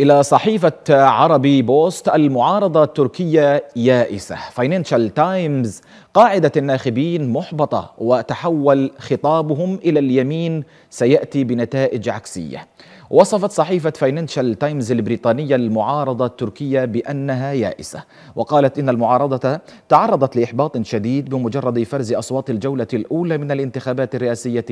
إلى صحيفة عربي بوست المعارضة التركية يائسة فاينانشال تايمز قاعدة الناخبين محبطة وتحول خطابهم إلى اليمين سيأتي بنتائج عكسية وصفت صحيفة فاينانشال تايمز البريطانية المعارضة التركية بأنها يائسة وقالت إن المعارضة تعرضت لإحباط شديد بمجرد فرز أصوات الجولة الأولى من الانتخابات الرئاسية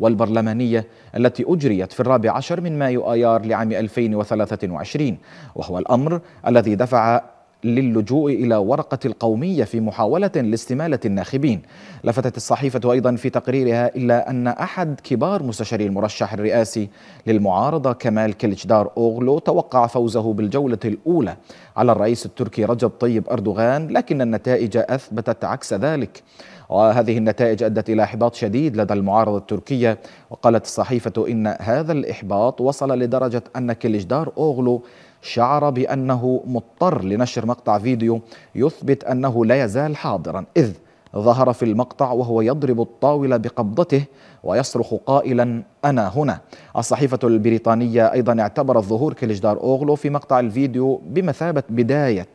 والبرلمانية التي أجريت في الرابع عشر من مايو آيار لعام 2023 وهو الأمر الذي دفع للجوء إلى ورقة القومية في محاولة لاستمالة الناخبين لفتت الصحيفة أيضا في تقريرها إلا أن أحد كبار مستشاري المرشح الرئاسي للمعارضة كمال كليتشدار أوغلو توقع فوزه بالجولة الأولى على الرئيس التركي رجب طيب أردوغان لكن النتائج أثبتت عكس ذلك وهذه النتائج أدت إلى إحباط شديد لدى المعارضة التركية وقالت الصحيفة إن هذا الإحباط وصل لدرجة أن كليجدار أوغلو شعر بأنه مضطر لنشر مقطع فيديو يثبت أنه لا يزال حاضرا إذ ظهر في المقطع وهو يضرب الطاولة بقبضته ويصرخ قائلا أنا هنا الصحيفة البريطانية أيضا اعتبرت ظهور كليجدار أوغلو في مقطع الفيديو بمثابة بداية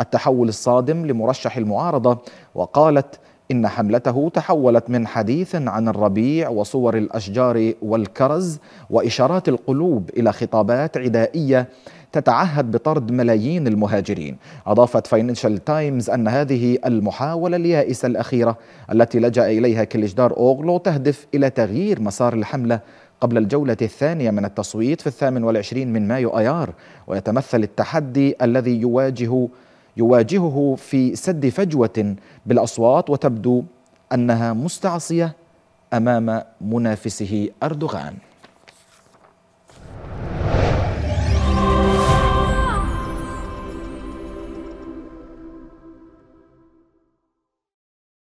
التحول الصادم لمرشح المعارضة وقالت إن حملته تحولت من حديث عن الربيع وصور الأشجار والكرز وإشارات القلوب إلى خطابات عدائية تتعهد بطرد ملايين المهاجرين أضافت فاينانشال تايمز أن هذه المحاولة اليائسة الأخيرة التي لجأ إليها كليجدار أوغلو تهدف إلى تغيير مسار الحملة قبل الجولة الثانية من التصويت في الثامن والعشرين من مايو أيار ويتمثل التحدي الذي يواجه يواجهه في سد فجوه بالاصوات وتبدو انها مستعصيه امام منافسه اردوغان